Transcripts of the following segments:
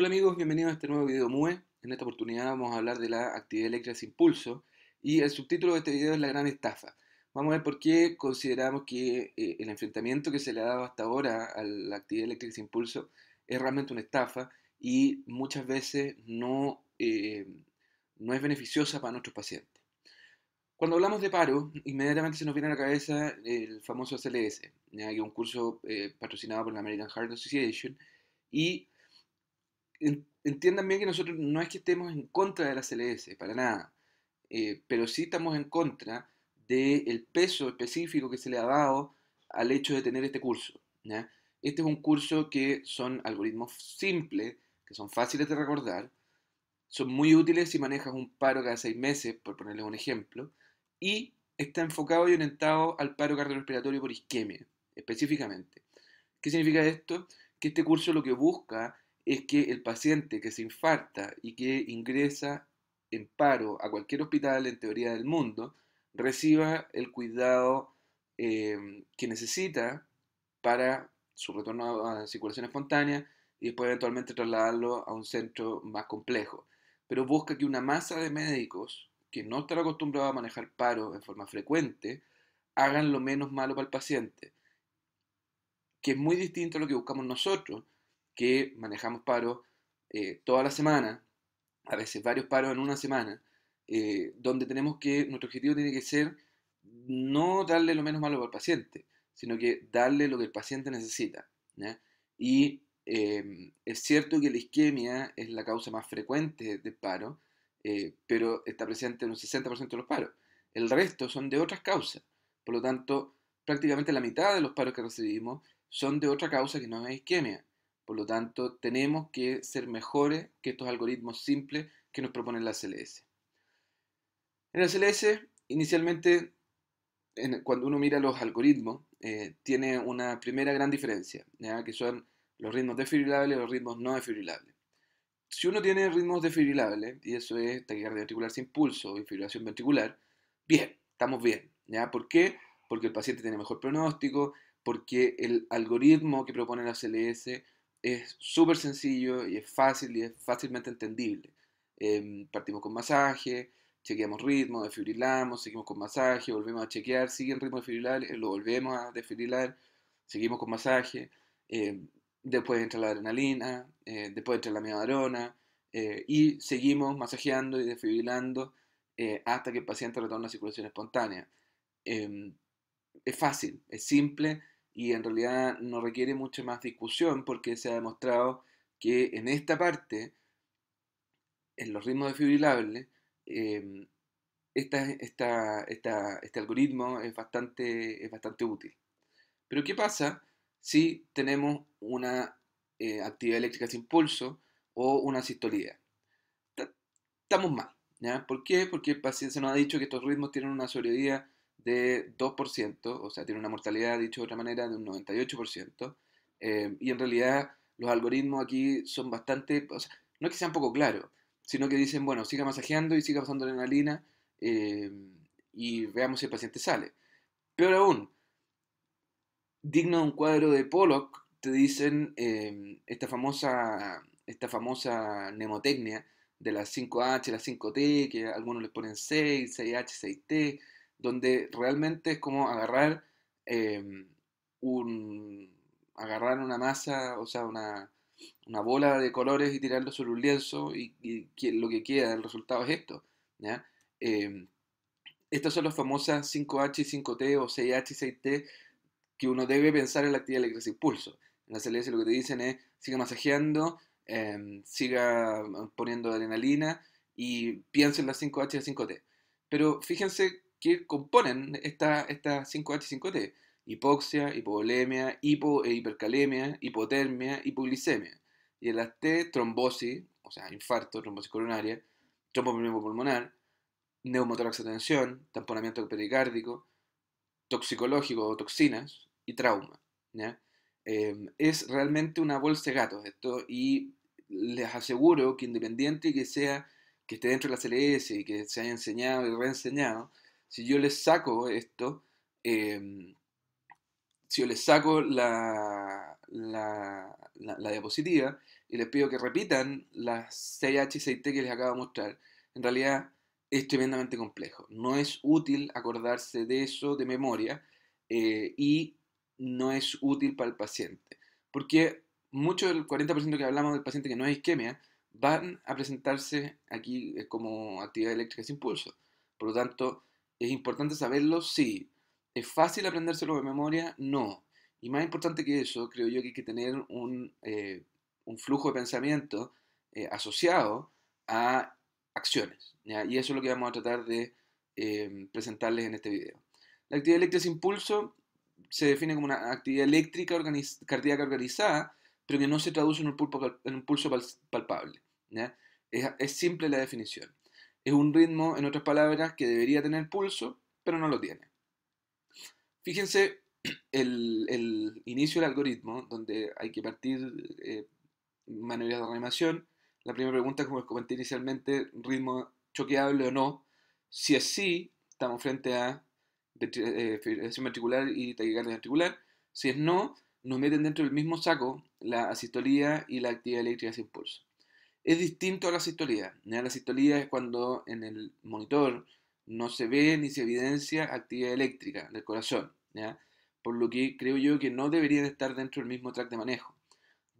Hola amigos, bienvenidos a este nuevo video MUE. En esta oportunidad vamos a hablar de la actividad eléctrica sin pulso y el subtítulo de este video es la gran estafa. Vamos a ver por qué consideramos que eh, el enfrentamiento que se le ha dado hasta ahora a la actividad eléctrica sin pulso es realmente una estafa y muchas veces no, eh, no es beneficiosa para nuestros pacientes. Cuando hablamos de paro, inmediatamente se nos viene a la cabeza el famoso CLS, que es un curso eh, patrocinado por la American Heart Association y entiendan bien que nosotros no es que estemos en contra de la CLS, para nada, eh, pero sí estamos en contra del peso específico que se le ha dado al hecho de tener este curso. Este es un curso que son algoritmos simples, que son fáciles de recordar, son muy útiles si manejas un paro cada seis meses, por ponerles un ejemplo, y está enfocado y orientado al paro cardiorrespiratorio por isquemia, específicamente. ¿Qué significa esto? Que este curso lo que busca es que el paciente que se infarta y que ingresa en paro a cualquier hospital en teoría del mundo reciba el cuidado em, que necesita para su retorno a circulación espontánea y después eventualmente trasladarlo a un centro más complejo. Pero busca que una masa de médicos que no están acostumbrados a manejar paro en forma frecuente hagan lo menos malo para el paciente, que es muy distinto a lo que buscamos nosotros, que manejamos paros eh, toda la semana, a veces varios paros en una semana, eh, donde tenemos que, nuestro objetivo tiene que ser no darle lo menos malo al paciente, sino que darle lo que el paciente necesita. Y eh, es cierto que la isquemia es la causa más frecuente de paro, pero está presente en un 60% de los paros. El resto son de otras causas. Por lo tanto, prácticamente la mitad de los paros que recibimos son de otra causa que no es isquemia. Por lo tanto, tenemos que ser mejores que estos algoritmos simples que nos proponen la CLS. En la CLS, inicialmente, cuando uno mira los algoritmos, eh, tiene una primera gran diferencia, que son los ritmos desfibrilables y los ritmos no desfibrilables. Si uno tiene ritmos desfibrilables, y eso es taquicardia ventricular sin pulso, fibrilación ventricular, bien, estamos bien. ¿ya? ¿Por qué? Porque el paciente tiene mejor pronóstico, porque el algoritmo que propone la CLS es súper sencillo y es fácil y es fácilmente entendible. Em, partimos con masaje, chequeamos ritmo, desfibrilamos, seguimos con masaje, volvemos a chequear, sigue el ritmo desfibrilar, eh, lo volvemos a desfibrilar, seguimos con masaje, em, después entra la adrenalina, eh, después entra la miodarona eh, y seguimos masajeando y desfibrilando hasta que el paciente retorna a circulación espontánea. Em, es fácil, es simple y en realidad no requiere mucha más discusión porque se ha demostrado que en esta parte, en los ritmos desfibrilables, eh, em, esta, este algoritmo es bastante, es bastante útil. Pero ¿qué pasa si tenemos una eh, actividad eléctrica sin pulso o una sistolía? Estamos mal. ¿Por qué? Porque el paciente nos ha dicho que estos ritmos tienen una sobrevida de 2%, o sea, tiene una mortalidad, dicho de otra manera, de un 98%. Eh, y en realidad los algoritmos aquí son bastante, no es que sean poco claros, sino que dicen, bueno, siga masajeando y siga pasando adrenalina eh, y veamos si el paciente sale. Pero aún, digno de un cuadro de Pollock, te dicen eh, esta, famosa, esta famosa mnemotecnia de las 5H, las 5T, que algunos les ponen 6, 6H, 6T, donde realmente es como agarrar em, un agarrar una masa, o sea, una, bola de colores y tirarlo sobre un lienzo y, lo que queda, el resultado es esto. Em, estas son las famosas 5H y 5T o 6H y 6T que uno debe pensar en la actividad eléctrica impulso. pulso. En la CLS lo que te dicen es, siga masajeando, em, siga poniendo adrenalina y piensa en las 5H y las 5T. Pero fíjense que componen estas esta 5H5T. Hipoxia, hipovolemia, hipo e hipercalemia, hipotermia, hipoglicemia. Y en las T, trombosis, o sea, infarto, trombosis coronaria, trombosis pulmonar, neumotórax tensión, tamponamiento pericárdico, toxicológico o toxinas y trauma. Em, es realmente una bolsa de gatos esto y les aseguro que independiente que sea que esté dentro de la CLS y que se haya enseñado y reenseñado, si yo les saco esto, em, si yo les saco la, la, la, diapositiva y les pido que repitan las 6H y 6T que les acabo de mostrar, en realidad es tremendamente complejo. No es útil acordarse de eso de memoria eh, y no es útil para el paciente. Porque mucho del 40% que hablamos del paciente que no es isquemia van a presentarse aquí como actividad eléctrica sin pulso. Por lo tanto, ¿Es importante saberlo? Sí. ¿Es fácil aprendérselo de memoria? No. Y más importante que eso, creo yo que hay que tener un, eh, flujo de pensamiento eh, asociado a acciones. Y eso es lo que vamos a tratar de eh, presentarles en este video. La actividad eléctrica sin impulso se define como una actividad eléctrica cardíaca organizada, pero que no se traduce en un, en un pulso palpable. Es, es simple la definición. Es un ritmo, en otras palabras, que debería tener pulso, pero no lo tiene. Fíjense el, inicio del algoritmo, donde hay que partir eh, de reanimación. La primera pregunta, como les comenté inicialmente, ritmo choqueable o no. Si es sí, estamos frente a eh, fibrilación ventricular y taquicardia ventricular. Si es no, nos meten dentro del mismo saco la asistolía y la actividad eléctrica sin pulso. Es distinto a la Ya La sistolía es cuando en el monitor no se ve ni se evidencia actividad eléctrica del corazón. Por lo que creo yo que no deberían estar dentro del mismo track de manejo.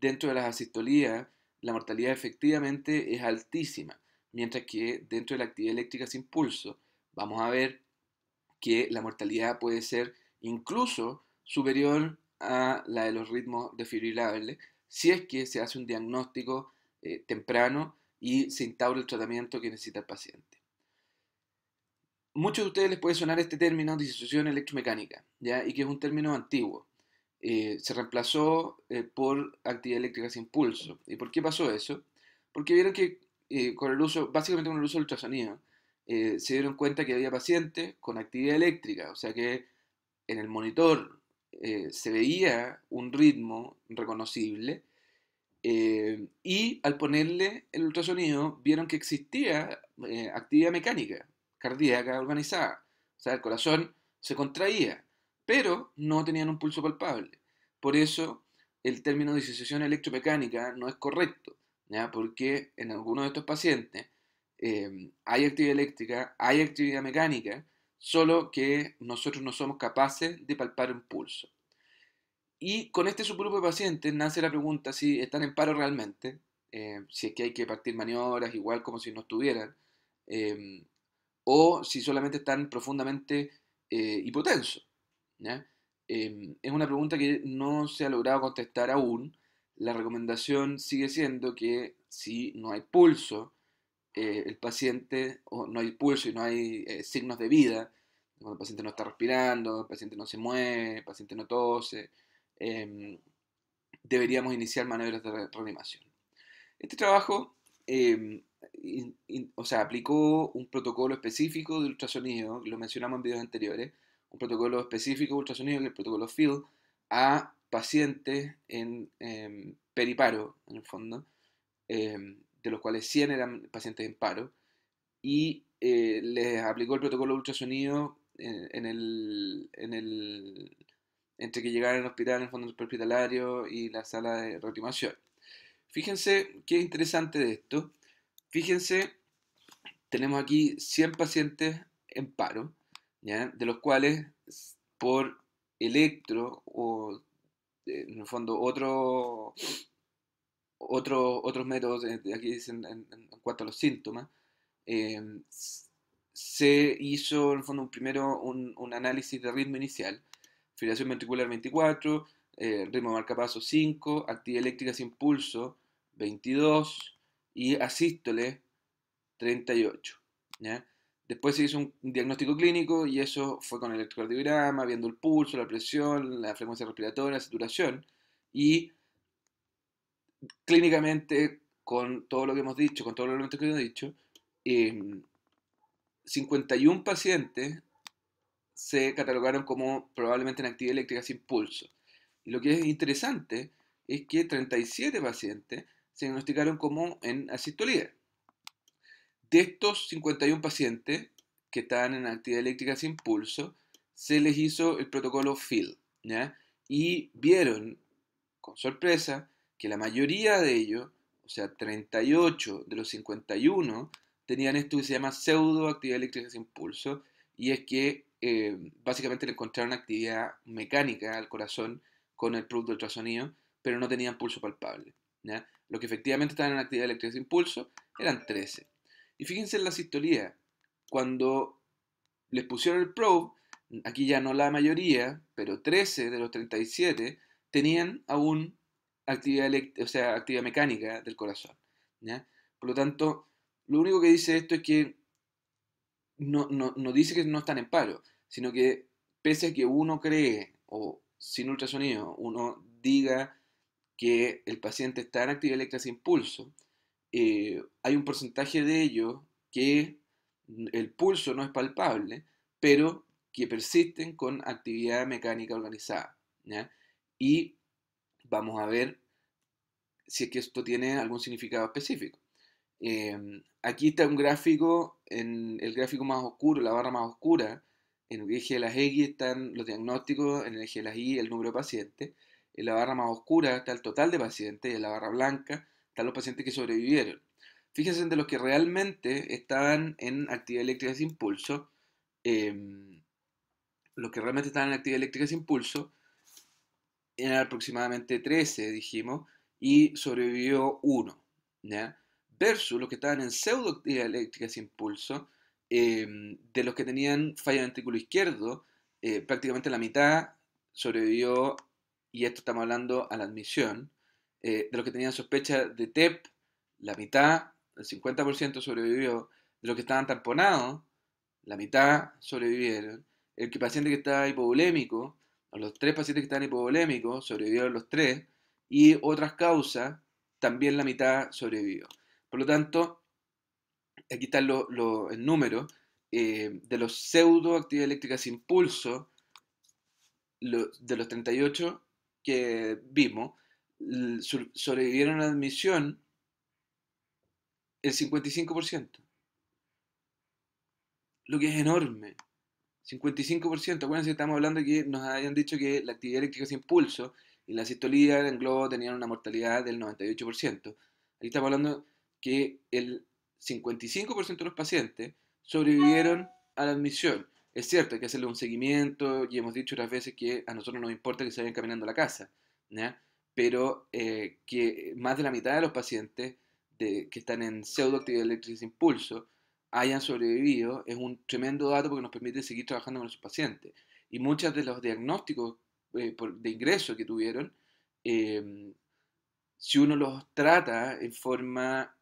Dentro de las asistolías, la mortalidad efectivamente es altísima, mientras que dentro de la actividad eléctrica sin pulso, vamos a ver que la mortalidad puede ser incluso superior a la de los ritmos desfibrilables si es que se hace un diagnóstico eh, temprano y se instaura el tratamiento que necesita el paciente. Muchos de ustedes les puede sonar este término disociación electromecánica, ¿ya? y que es un término antiguo. Eh, se reemplazó eh, por actividad eléctrica sin pulso. ¿Y por qué pasó eso? Porque vieron que con el uso, básicamente con el uso del ultrasonido, se dieron cuenta que había pacientes con actividad eléctrica, o sea que en el monitor se veía un ritmo reconocible, eh, y al ponerle el ultrasonido, vieron que existía eh, actividad mecánica, cardíaca organizada. O sea, el corazón se contraía, pero no tenían un pulso palpable. Por eso el término disociación electromecánica no es correcto, porque en algunos de estos pacientes eh, hay actividad eléctrica, hay actividad mecánica, solo que nosotros no somos capaces de palpar un pulso. Y con este subgrupo de pacientes nace la pregunta si están en paro realmente, eh, si es que hay que partir maniobras igual como si no estuvieran, eh, o si solamente están profundamente eh, hipotensos. Eh, es una pregunta que no se ha logrado contestar aún. La recomendación sigue siendo que si no hay pulso, el paciente, o no hay pulso y no hay signos de vida, cuando el paciente no está respirando, el paciente no se mueve, el paciente no tose, Em, deberíamos iniciar maniobras de reanimación. Este trabajo, em, o sea, aplicó un protocolo específico de ultrasonido, lo mencionamos en videos anteriores, un protocolo específico de ultrasonido, el protocolo FIELD, a pacientes en em, periparo, en el fondo, de los cuales 100 eran pacientes en paro, y eh, les aplicó el protocolo de ultrasonido eh, en el, en el entre que llegar al hospital en fondo hospitalario y la sala de reanimación. Fíjense qué interesante de esto. Fíjense, tenemos aquí 100 pacientes en paro, de los cuales por electro o eh, en el fondo otro, otro otros métodos, eh, aquí dicen en, cuanto a los síntomas, em, se hizo en el fondo primero un análisis de ritmo inicial fibrilación ventricular 24, eh, ritmo ritmo marcapaso 5, actividad eléctrica sin pulso 22 y asístole 38. Después se hizo un diagnóstico clínico y eso fue con el electrocardiograma, viendo el pulso, la presión, la frecuencia respiratoria, la saturación y clínicamente con todo lo que hemos dicho, con todos los elementos que hemos dicho, 51 eh, pacientes se catalogaron como probablemente en actividad eléctrica sin pulso. Y lo que es interesante es que 37 pacientes se diagnosticaron como en asistolía. De estos 51 pacientes que estaban en actividad eléctrica sin pulso, se les hizo el protocolo FIL, Y vieron, con sorpresa, que la mayoría de ellos, o sea, 38 de los 51, tenían esto que se llama pseudoactividad eléctrica sin pulso, y es que eh, básicamente le encontraron actividad mecánica al corazón con el probe de ultrasonido, pero no tenían pulso palpable. lo Los que efectivamente estaban en actividad eléctrica sin pulso eran 13. Y fíjense en la sistolía. Cuando les pusieron el probe, aquí ya no la mayoría, pero 13 de los 37 tenían aún actividad, o sea, actividad mecánica del corazón. Por lo tanto, lo único que dice esto es que no, dice que no están en paro, sino que pese a que uno cree, o sin ultrasonido, uno diga que el paciente está en actividad eléctrica sin pulso, eh, hay un porcentaje de ellos que el pulso no es palpable, pero que persisten con actividad mecánica organizada. Y vamos a ver si es que esto tiene algún significado específico. Em, aquí está un gráfico, en el gráfico más oscuro, la barra más oscura, en el eje de las X están los diagnósticos, en el eje de las Y el número de pacientes, en la barra más oscura está el total de pacientes, y en la barra blanca están los pacientes que sobrevivieron. Fíjense de los que realmente estaban en actividad eléctrica sin pulso, em, los que realmente estaban en actividad eléctrica sin pulso, eran aproximadamente 13, dijimos, y sobrevivió uno versus los que estaban en pseudo eléctrica sin pulso, em, de los que tenían falla en el izquierdo, eh, prácticamente la mitad sobrevivió, y esto estamos hablando a la admisión, eh, de los que tenían sospecha de TEP, la mitad, el 50% sobrevivió, de los que estaban tamponados, la mitad sobrevivieron, el que paciente que estaba hipovolémico, los tres pacientes que estaban hipovolémicos, sobrevivieron los tres, y otras causas, también la mitad sobrevivió. Por lo tanto, aquí está el número eh, de los pseudoactividades eléctricas sin pulso, de los 38 que vimos, sobrevivieron a la admisión el 55%. Lo que es enorme. 55%. Acuérdense, estamos hablando aquí, nos habían dicho que la actividad eléctrica sin pulso y la cistolía en globo tenían una mortalidad del 98%. Aquí estamos hablando que el 55% de los pacientes sobrevivieron a la admisión. Es cierto, hay que hacerle un seguimiento y hemos dicho otras veces que a nosotros nos importa que se vayan caminando a la casa, pero eh, que más de la mitad de los pacientes que están en pseudoactividad eléctrica sin pulso hayan sobrevivido es un tremendo dato porque nos permite seguir trabajando con esos pacientes. Y muchos de los diagnósticos eh, de ingreso que tuvieron, eh, si uno los trata en forma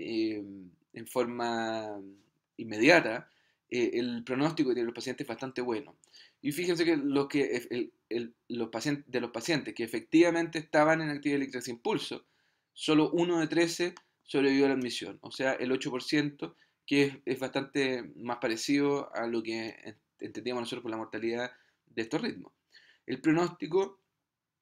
eh, en forma mm, inmediata, eh, el pronóstico de los pacientes es bastante bueno. Y fíjense que, que los pacientes, de los pacientes que efectivamente estaban en actividad eléctrica sin pulso, solo uno de 13 sobrevivió a la admisión, o sea, el 8%, que es, bastante más parecido a lo que entendíamos nosotros por la mortalidad de estos ritmos. El pronóstico,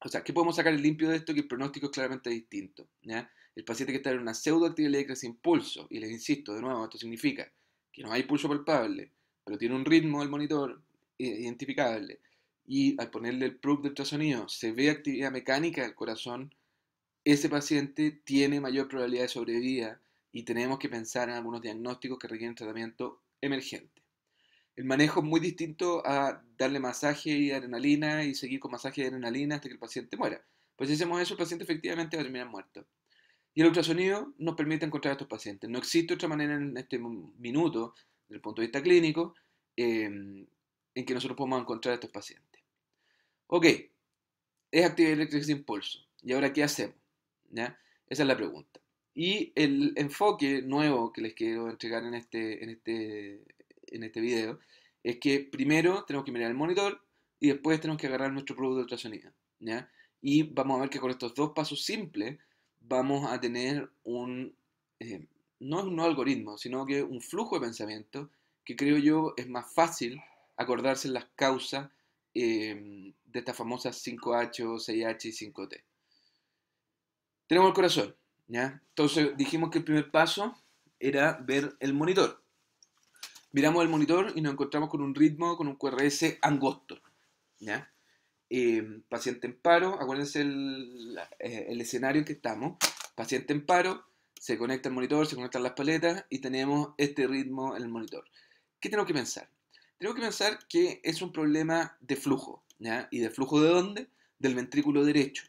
o sea, ¿qué podemos sacar limpio de esto? Que el pronóstico es claramente distinto. ¿ya? el paciente que está en una pseudoactividad eléctrica sin pulso, y les insisto, de nuevo, esto significa que no hay pulso palpable, pero tiene un ritmo del monitor eh, identificable, y al ponerle el probe de ultrasonido se ve actividad mecánica del corazón, ese paciente tiene mayor probabilidad de sobrevivir y tenemos que pensar en algunos diagnósticos que requieren tratamiento emergente. El manejo es muy distinto a darle masaje y adrenalina y seguir con masaje y adrenalina hasta que el paciente muera. Pues si hacemos eso, el paciente efectivamente va a terminar muerto. Y el ultrasonido nos permite encontrar a estos pacientes. No existe otra manera en este minuto, desde el punto de vista clínico, em, en que nosotros podamos encontrar a estos pacientes. Ok, es actividad eléctrica sin impulso. ¿Y ahora qué hacemos? ¿Ya? Esa es la pregunta. Y el enfoque nuevo que les quiero entregar en este, en este, en este video es que primero tenemos que mirar el monitor y después tenemos que agarrar nuestro producto de ultrasonido. Y vamos a ver que con estos dos pasos simples vamos a tener un, eh, no un algoritmo, sino que un flujo de pensamiento que creo yo es más fácil acordarse las causas em, de estas famosas 5H, 6H y 5T. Tenemos el corazón, ¿ya? Entonces dijimos que el primer paso era ver el monitor. Miramos el monitor y nos encontramos con un ritmo, con un QRS angosto, ¿ya? Eh, paciente en paro, acuérdense eh, el, escenario en que estamos, paciente en paro, se conecta el monitor, se conectan las paletas y tenemos este ritmo en el monitor. ¿Qué tenemos que pensar? Tenemos que pensar que es un problema de flujo, ¿Y de flujo de dónde? Del ventrículo derecho,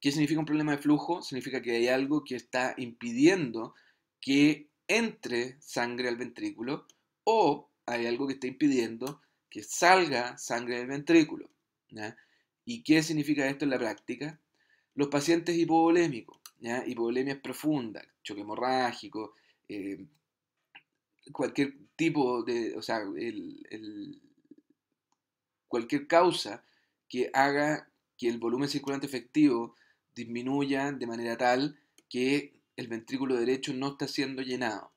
¿Qué significa un problema de flujo? Significa que hay algo que está impidiendo que entre sangre al ventrículo o hay algo que está impidiendo que salga sangre del ventrículo. ¿Y qué significa esto en la práctica? Los pacientes hipovolémicos, ¿ya? hipovolemias profundas, choque hemorrágico, eh, cualquier tipo de, o sea, cualquier causa que haga que el volumen circulante efectivo disminuya de manera tal que el ventrículo derecho no está siendo llenado.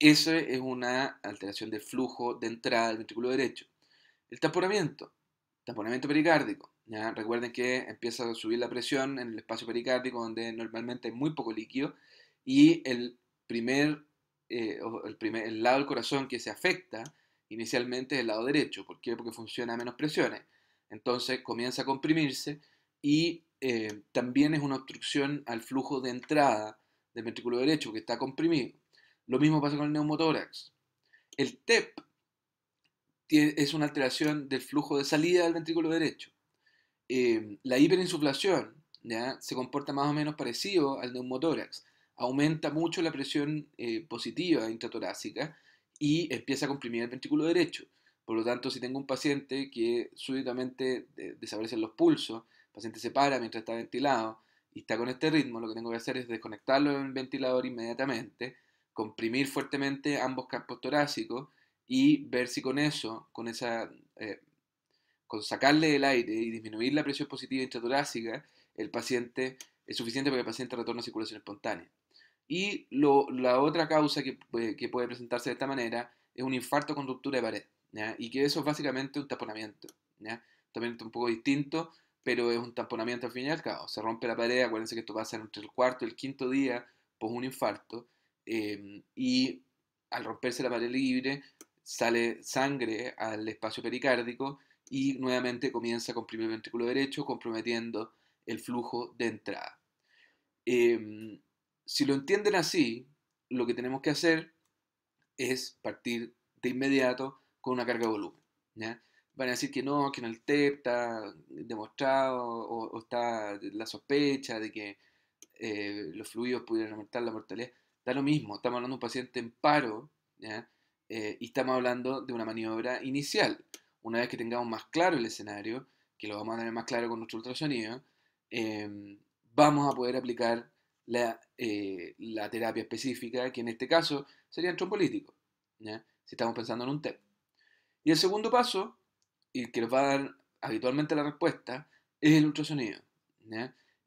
Eso es una alteración del flujo de entrada del ventrículo derecho. El taponamiento. Tamponamiento pericárdico. Recuerden que empieza a subir la presión en el espacio pericárdico donde normalmente hay muy poco líquido y el primer, eh, el, primer lado del corazón que se afecta inicialmente es el lado derecho. ¿Por qué? Porque funciona a menos presiones. Entonces comienza a comprimirse y eh, también es una obstrucción al flujo de entrada del ventrículo derecho que está comprimido. Lo mismo pasa con el neumotórax. El TEP es una alteración del flujo de salida del ventrículo derecho. Em, la hiperinsuflación se comporta más o menos parecido al neumotórax. Aumenta mucho la presión eh, positiva intratorácica y empieza a comprimir el ventrículo derecho. Por lo tanto, si tengo un paciente que súbitamente desaparecen los pulsos, el paciente se para mientras está ventilado y está con este ritmo, lo que tengo que hacer es desconectarlo del ventilador inmediatamente, comprimir fuertemente ambos campos torácicos y ver si con eso, con esa, eh, con sacarle el aire y disminuir la presión positiva intratorácica, el paciente es suficiente para que el paciente retorne a circulación espontánea. Y la otra causa que, puede presentarse de esta manera es un infarto con ruptura de pared, y que eso es básicamente un taponamiento. También es un poco distinto, pero es un taponamiento al fin y al cabo. Se rompe la pared, acuérdense que esto pasa entre el cuarto y el quinto día, pues un infarto, eh, y al romperse la pared libre, sale sangre al espacio pericárdico y nuevamente comienza a comprimir el ventrículo derecho, comprometiendo el flujo de entrada. Em, si lo entienden así, lo que tenemos que hacer es partir de inmediato con una carga de volumen. Van a decir que no, que en el TEP está demostrado o, está la sospecha de que eh, los fluidos pudieran aumentar la mortalidad. Da lo mismo, estamos hablando de un paciente en paro, ¿ya? Eh, y estamos hablando de una maniobra inicial. Una vez que tengamos más claro el escenario, que lo vamos a tener más claro con nuestro ultrasonido, em, vamos a poder aplicar eh, la, terapia específica, que en este caso sería el trompolítico, si estamos pensando en un TEP. Y el segundo paso, y que nos va a dar habitualmente la respuesta, es el ultrasonido.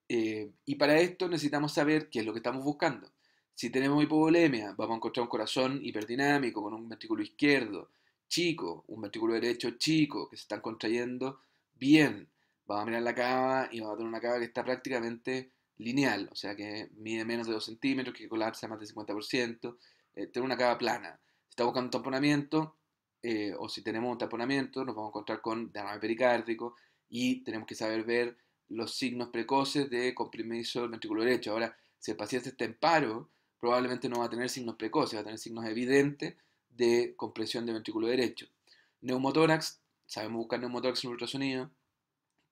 Eh, y para esto necesitamos saber qué es lo que estamos buscando. Si tenemos hipovolemia, vamos a encontrar un corazón hiperdinámico con un ventrículo izquierdo chico, un ventrículo derecho chico, que se están contrayendo bien. Vamos a mirar la cava y vamos a tener una cava que está prácticamente lineal, o sea que mide menos de 2 centímetros, que colapsa más del 50%, eh, tener una cava plana. Si estamos buscando un tamponamiento, eh, o si tenemos un tamponamiento, nos vamos a encontrar con derrame pericárdico y tenemos que saber ver los signos precoces de compromiso del ventrículo derecho. Ahora, si el paciente está en paro, probablemente no va a tener signos precoces, va a tener signos evidentes de compresión del ventrículo derecho. Neumotórax, sabemos buscar neumotórax en ultrasonido.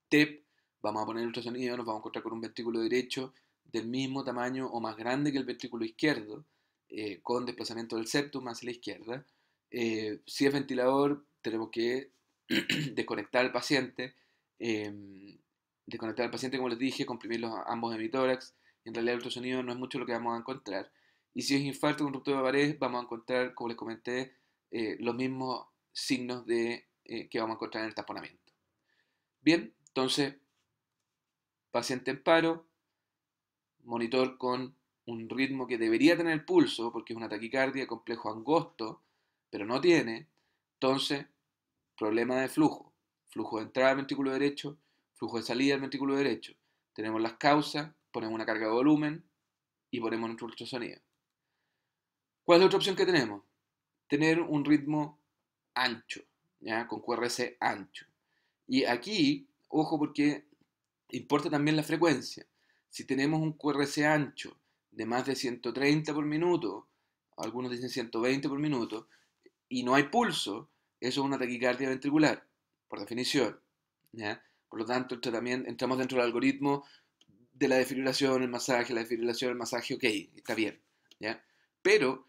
TEP, vamos a poner ultrasonido, nos vamos a encontrar con un ventrículo derecho del mismo tamaño o más grande que el ventrículo izquierdo, eh, con desplazamiento del septum hacia la izquierda. Eh, si es ventilador, tenemos que desconectar al paciente, em, desconectar al paciente, como les dije, comprimir los, ambos hemitórax, en realidad el ultrasonido no es mucho lo que vamos a encontrar. Y si es infarto con ruptura de pared, vamos a encontrar, como les comenté, eh, los mismos signos de, eh, que vamos a encontrar en el taponamiento. Bien, entonces, paciente en paro, monitor con un ritmo que debería tener el pulso, porque es una taquicardia complejo angosto, pero no tiene, entonces, problema de flujo. Flujo de entrada al ventrículo derecho, flujo de salida al ventrículo derecho. Tenemos las causas, ponemos una carga de volumen y ponemos nuestro ultrasonido. ¿Cuál es otra opción que tenemos? Tener un ritmo ancho, ¿ya? con QRS ancho. Y aquí, ojo porque importa también la frecuencia. Si tenemos un QRS ancho de más de 130 por minuto, algunos dicen 120 por minuto, y no hay pulso, eso es una taquicardia ventricular, por definición. Por lo tanto, entramos dentro del algoritmo de la defibrilación, el masaje, la defibrilación, el masaje, ok, está bien, ¿ya? Pero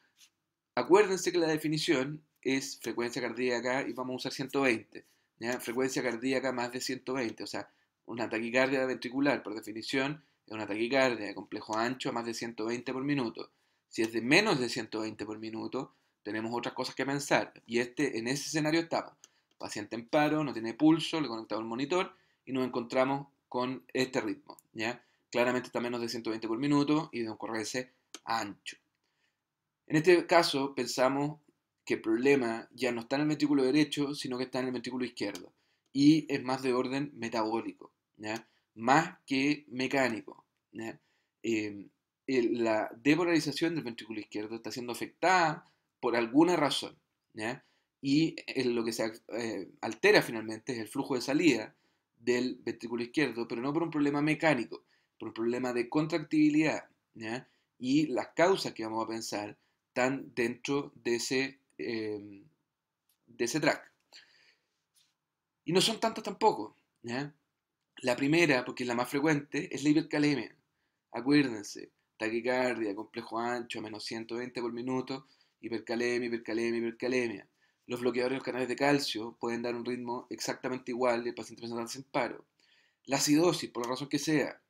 acuérdense que la definición es frecuencia cardíaca y vamos a usar 120, ¿ya? Frecuencia cardíaca más de 120, o sea, una taquicardia ventricular, por definición, es una taquicardia de complejo ancho a más de 120 por minuto. Si es de menos de 120 por minuto, tenemos otras cosas que pensar. Y este, en ese escenario estamos. Paciente en paro, no tiene pulso, le conectamos un monitor y nos encontramos con este ritmo. ¿ya? claramente está menos de 120 por minuto y de un ancho. En este caso pensamos que el problema ya no está en el ventrículo derecho, sino que está en el ventrículo izquierdo. Y es más de orden metabólico, más que mecánico. Em, la depolarización del ventrículo izquierdo está siendo afectada por alguna razón. Y lo que se eh, altera finalmente es el flujo de salida del ventrículo izquierdo, pero no por un problema mecánico, por un problema de contractibilidad. Y las causas que vamos a pensar están dentro de ese, em, de ese track. Y no son tantas tampoco. La primera, porque es la más frecuente, es la hipercalemia. Acuérdense, taquicardia, complejo ancho, a menos 120 por minuto, hipercalemia, hipercalemia, hipercalemia. Los bloqueadores de los canales de calcio pueden dar un ritmo exactamente igual de el paciente presentado sin paro. La acidosis, por la razón que sea,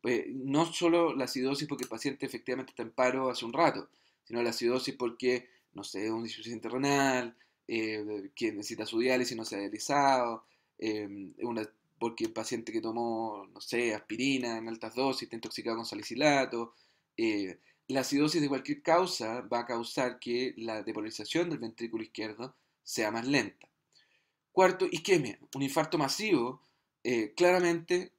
pues no solo la acidosis porque el paciente efectivamente está en paro hace un rato, sino la acidosis porque, no sé, un insuficiente renal, eh, que necesita su diálisis no se ha dializado, em, porque el paciente que tomó, no sé, aspirina en altas dosis está intoxicado con salicilato. Eh, la acidosis de cualquier causa va a causar que la depolarización del ventrículo izquierdo sea más lenta. Cuarto, isquemia, un infarto masivo, eh, claramente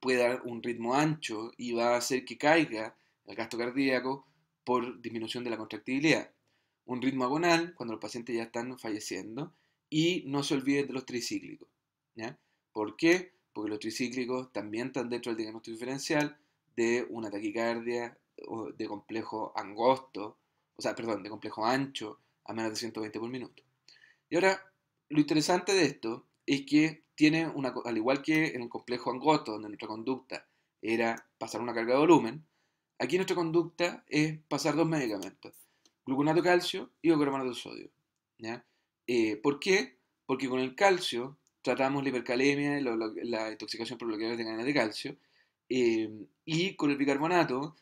puede dar un ritmo ancho y va a hacer que caiga el gasto cardíaco por disminución de la contractibilidad. Un ritmo agonal cuando los pacientes ya están falleciendo y no se olviden de los tricíclicos. ¿Por qué? Porque los tricíclicos también están dentro del diagnóstico diferencial de una taquicardia de complejo angosto, o sea, perdón, de complejo ancho a menos de 120 por minuto. Y ahora, lo interesante de esto es que tiene una, al igual que en el complejo angosto, donde nuestra conducta era pasar una carga de volumen, aquí nuestra conducta es pasar dos medicamentos, gluconato calcio y bicarbonato de sodio. Eh, ¿Por qué? Porque con el calcio tratamos la hipercalemia, la, intoxicación por bloqueadores de cadenas de calcio, eh, y con el bicarbonato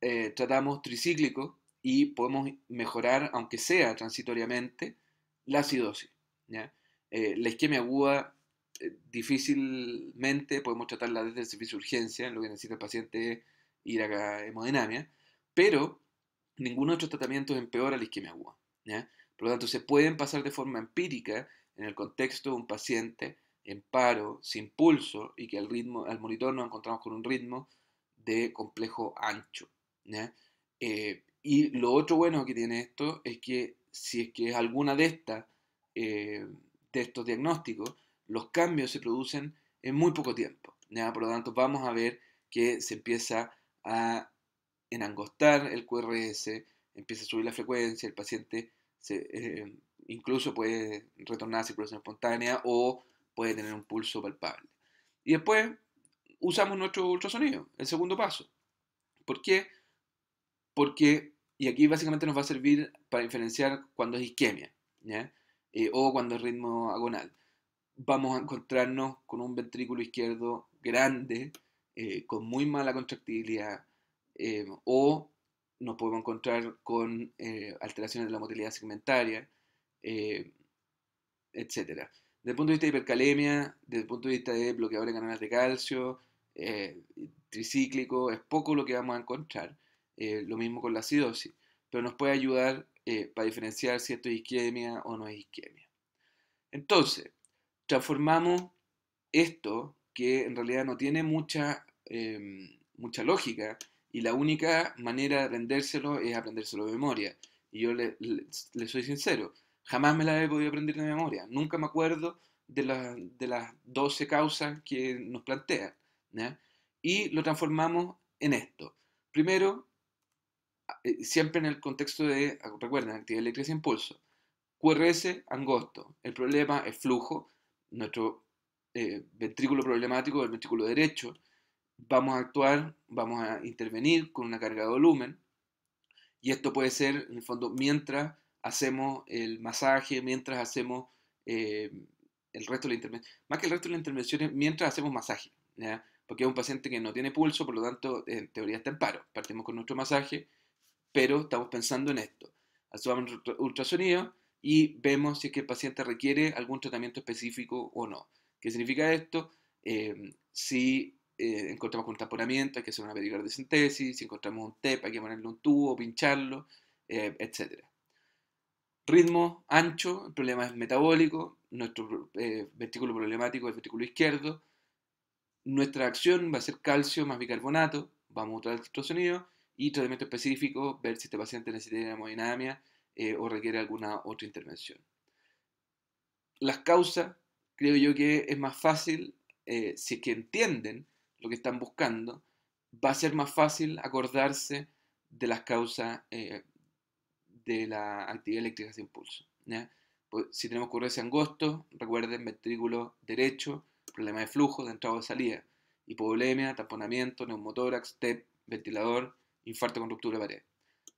eh, tratamos tricíclico y podemos mejorar, aunque sea transitoriamente, la acidosis. la isquemia aguda eh, difícilmente podemos tratarla desde el servicio de urgencia, lo que necesita el paciente es ir a hemodinamia, pero ningún otro tratamiento empeora la isquemia aguda. Por lo tanto, se pueden pasar de forma empírica en el contexto de un paciente en paro, sin pulso, y que al, ritmo, al monitor nos encontramos con un ritmo de complejo ancho. Eh, y lo otro bueno que tiene esto es que si es que es alguna de estas, eh, de estos diagnósticos, los cambios se producen en muy poco tiempo. Por lo tanto, vamos a ver que se empieza a enangostar el QRS, empieza a subir la frecuencia, el paciente eh, incluso puede retornar a circulación espontánea o puede tener un pulso palpable. Y después usamos nuestro ultrasonido, el segundo paso. ¿Por qué? Porque, y aquí básicamente nos va a servir para diferenciar cuando es isquemia eh, o cuando es ritmo agonal vamos a encontrarnos con un ventrículo izquierdo grande, eh, con muy mala contractibilidad, eh, o nos podemos encontrar con eh, alteraciones de la motilidad segmentaria, etc. Desde el punto de vista de hipercalemia, desde el punto de vista de bloqueadores de canales de calcio, tricíclico, es poco lo que vamos a encontrar. lo mismo con la acidosis, pero nos puede ayudar para diferenciar si esto es isquemia o no es isquemia. Entonces, transformamos esto, que en realidad no tiene mucha, em, mucha lógica, y la única manera de aprendérselo es aprendérselo de memoria. Y yo le, le, soy sincero, jamás me la he podido aprender de memoria, nunca me acuerdo de, la, de las 12 causas que nos plantean. Y lo transformamos en esto. Primero, eh, siempre en el contexto de, recuerden, actividad eléctrica sin e impulso. QRS, angosto. El problema es flujo nuestro eh, ventrículo problemático, el ventrículo derecho, vamos a actuar, vamos a intervenir con una carga de volumen. Y esto puede ser, en el fondo, mientras hacemos el masaje, mientras hacemos eh, el resto de la intervención. Más que el resto de las intervenciones, mientras hacemos masaje. Porque es un paciente que no tiene pulso, por lo tanto, en teoría está en paro. Partimos con nuestro masaje, pero estamos pensando en esto. Hacemos ultrasonido y vemos si es que el paciente requiere algún tratamiento específico o no. ¿Qué significa esto? Eh, si eh, encontramos un hay que hacer una película de síntesis, si encontramos un TEP, hay que ponerle un tubo, pincharlo, eh, etc. Ritmo ancho, el problema es metabólico, nuestro eh, ventrículo problemático es el ventrículo izquierdo, nuestra acción va a ser calcio más bicarbonato, vamos a tratar el ultrasonido y tratamiento específico, ver si este paciente necesita hemodinamia eh, o requiere alguna otra intervención. Las causas, creo yo que es más fácil, eh, si es que entienden lo que están buscando, va a ser más fácil acordarse de las causas eh, de la actividad eléctrica sin impulso. Pues, si tenemos de angosto, recuerden ventrículo derecho, problema de flujo, de entrada o de salida, hipovolemia, taponamiento, neumotórax, TEP, ventilador, infarto con ruptura de pared.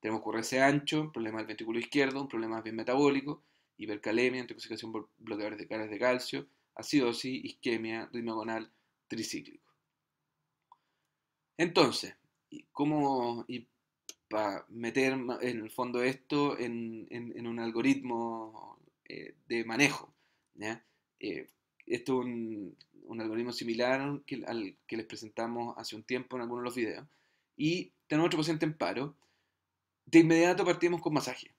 Tenemos QRS ancho, problema del ventrículo izquierdo, un problema bien metabólico, hipercalemia, intoxicación por bloqueadores de caras de calcio, acidosis, isquemia, ritmo agonal, tricíclico. Entonces, ¿cómo y para meter en el fondo esto en, un algoritmo eh, de manejo? Eh, esto es un, algoritmo similar al que les presentamos hace un tiempo en algunos de los videos. Y tenemos otro paciente en paro de inmediato partimos con masaje.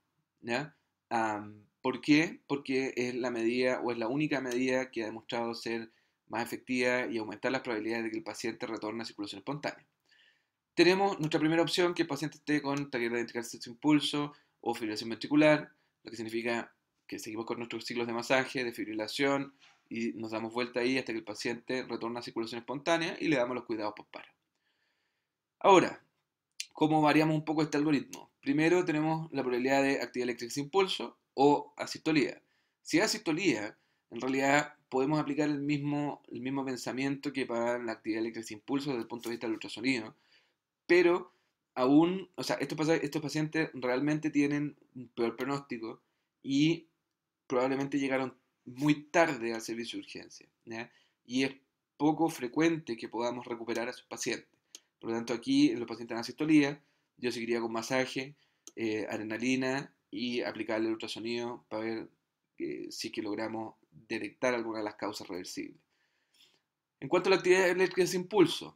¿Por qué? Porque es la medida o es la única medida que ha demostrado ser más efectiva y aumentar las probabilidades de que el paciente retorne a circulación espontánea. Tenemos nuestra primera opción, que el paciente esté con taller de identificarse su impulso o fibrilación ventricular, lo que significa que seguimos con nuestros ciclos de masaje, de fibrilación, y nos damos vuelta ahí hasta que el paciente retorne a circulación espontánea y le damos los cuidados post-paro. Ahora, ¿cómo variamos un poco este algoritmo? Primero tenemos la probabilidad de actividad eléctrica sin pulso o asistolía. Si hay asistolía, en realidad podemos aplicar el mismo, el mismo pensamiento que para la actividad eléctrica sin pulso desde el punto de vista del ultrasonido, pero aún, o sea, estos, pacientes realmente tienen un peor pronóstico y probablemente llegaron muy tarde al servicio de urgencia. Y es poco frecuente que podamos recuperar a sus pacientes. Por lo tanto, aquí los pacientes en asistolía yo seguiría con masaje, eh, adrenalina y aplicarle el ultrasonido para ver eh, si que logramos detectar alguna de las causas reversibles. En cuanto a la actividad eléctrica de impulso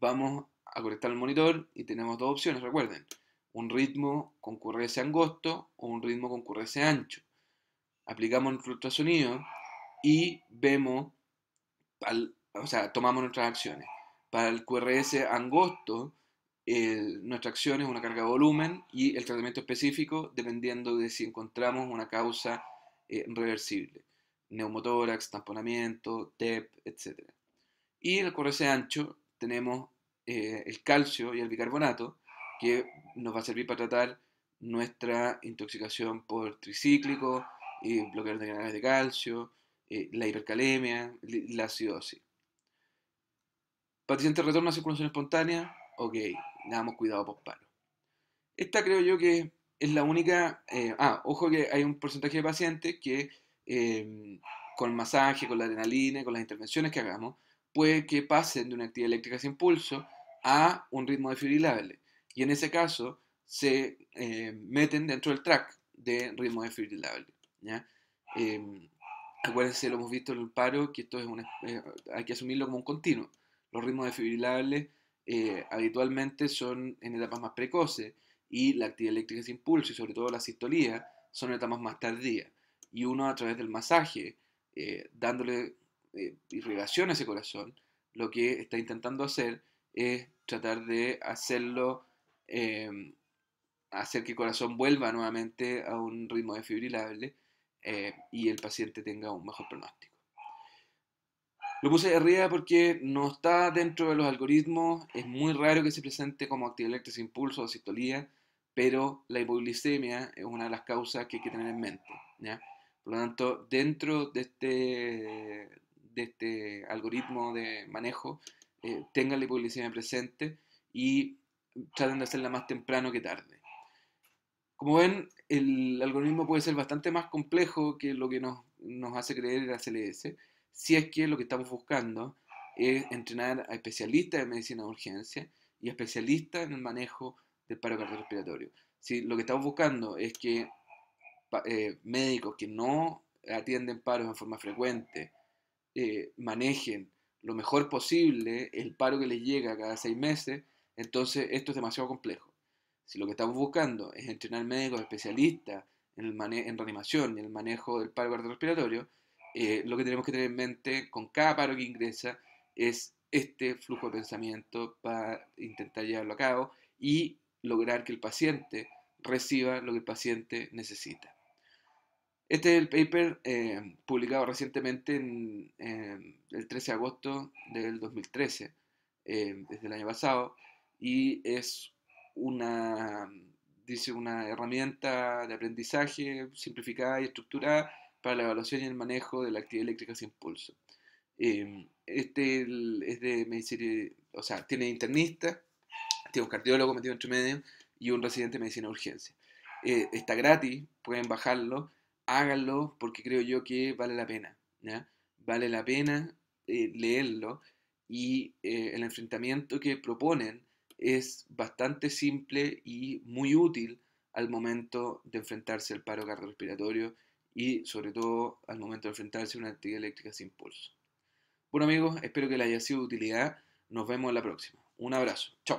vamos a conectar el monitor y tenemos dos opciones, recuerden, un ritmo con QRS angosto o un ritmo con QRS ancho. Aplicamos nuestro ultrasonido y vemos, al, o sea, tomamos nuestras acciones. Para el QRS angosto, nuestra acción es una carga de volumen y el tratamiento específico dependiendo de si encontramos una causa eh, reversible, neumotórax, tamponamiento, TEP, etc. Y en el correse ancho tenemos eh, el calcio y el bicarbonato que nos va a servir para tratar nuestra intoxicación por tricíclico, y bloquear de canales de calcio, eh, la hipercalemia, la acidosis. Paciente retorna a circulación espontánea, ok, damos cuidado por paro Esta creo yo que es la única. Eh, ah, ojo que hay un porcentaje de pacientes que con eh, con masaje, con la adrenalina, con las intervenciones que hagamos, puede que pasen de una actividad eléctrica sin pulso a un ritmo desfibrilable. Y en ese caso se eh, meten dentro del track de ritmo desfibrilable. ¿ya? Em, acuérdense, lo hemos visto en el paro, que esto es hay que asumirlo como un continuo. Los ritmos desfibrilables eh, habitualmente son en etapas más precoces y la actividad eléctrica sin impulso y sobre todo la sistolía son en etapas más tardías. Y uno a través del masaje, eh, dándole eh, irrigación a ese corazón, lo que está intentando hacer es tratar de hacerlo, em, hacer que el corazón vuelva nuevamente a un ritmo desfibrilable y el paciente tenga un mejor pronóstico. Lo puse arriba porque no está dentro de los algoritmos, es muy raro que se presente como actividad eléctrica impulso o asistolía, pero la hipoglicemia es una de las causas que hay que tener en mente. Por lo tanto, dentro de este, de este algoritmo de manejo, eh, tengan la hipoglicemia presente y traten de hacerla más temprano que tarde. Como ven, el algoritmo puede ser bastante más complejo que lo que nos, nos hace creer el ACLS si es que lo que estamos buscando es entrenar a especialistas en medicina de urgencia y especialistas en el manejo del paro cardiorrespiratorio. Si lo que estamos buscando es que eh, médicos que no atienden paros en forma frecuente eh, manejen lo mejor posible el paro que les llega cada seis meses, entonces esto es demasiado complejo. Si lo que estamos buscando es entrenar médicos especialistas en, el en reanimación y en el manejo del paro cardiorrespiratorio, eh, lo que tenemos que tener en mente con cada paro que ingresa es este flujo de pensamiento para intentar llevarlo a cabo y lograr que el paciente reciba lo que el paciente necesita. Este es el paper eh, publicado recientemente en, el 13 de agosto del 2013, eh, desde el año pasado, y es una, dice, una herramienta de aprendizaje simplificada y estructurada para la evaluación y el manejo de la actividad eléctrica sin pulso. Em, este es de medicina, o sea, tiene internista, tiene un cardiólogo metido entre medio y un residente de medicina de urgencia. Eh, está gratis, pueden bajarlo, háganlo porque creo yo que vale la pena. ¿ya? Vale la pena eh, leerlo y eh, el enfrentamiento que proponen es bastante simple y muy útil al momento de enfrentarse al paro cardiorrespiratorio respiratorio y sobre todo al momento de enfrentarse a una actividad eléctrica sin pulso. Bueno amigos, espero que les haya sido de utilidad. Nos vemos en la próxima. Un abrazo. Chao.